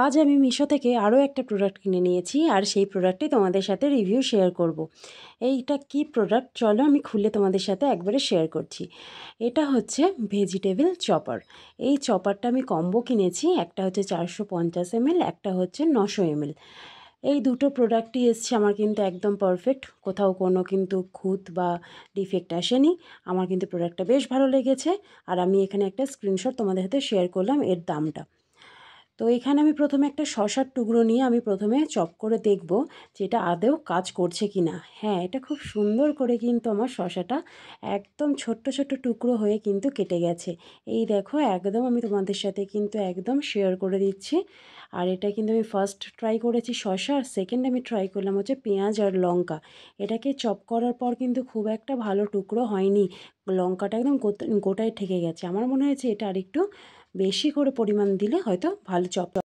আজ আমি মিশো থেকে আরও একটা প্রোডাক্ট কিনে নিয়েছি আর সেই প্রোডাক্টটি তোমাদের সাথে রিভিউ শেয়ার করব। এইটা কি প্রোডাক্ট চলো আমি খুলে তোমাদের সাথে একবারে শেয়ার করছি এটা হচ্ছে ভেজিটেবল চপার এই চপারটা আমি কম্বো কিনেছি একটা হচ্ছে চারশো পঞ্চাশ এমএল একটা হচ্ছে নশো এমএল এই দুটো প্রোডাক্টই এসছে আমার কিন্তু একদম পারফেক্ট কোথাও কোনো কিন্তু খুঁত বা ডিফেক্ট আসেনি আমার কিন্তু প্রোডাক্টটা বেশ ভালো লেগেছে আর আমি এখানে একটা স্ক্রিনশট তোমাদের সাথে শেয়ার করলাম এর দামটা তো এখানে আমি প্রথমে একটা শশার টুকরো নিয়ে আমি প্রথমে চপ করে দেখব যে এটা আদেও কাজ করছে কি না হ্যাঁ এটা খুব সুন্দর করে কিন্তু আমার শশাটা একদম ছোট্ট ছোট্ট টুকরো হয়ে কিন্তু কেটে গেছে এই দেখো একদম আমি তোমাদের সাথে কিন্তু একদম শেয়ার করে দিচ্ছি আর এটা কিন্তু আমি ফার্স্ট ট্রাই করেছি শশা আর সেকেন্ড আমি ট্রাই করলাম হচ্ছে পেঁয়াজ আর লঙ্কা এটাকে চপ করার পর কিন্তু খুব একটা ভালো টুকরো হয়নি লঙ্কাটা একদম গোটায় ঠেকে গেছে আমার মনে হয়েছে এটা আর একটু বেশি করে পরিমাণ দিলে হয়তো ভালো চপ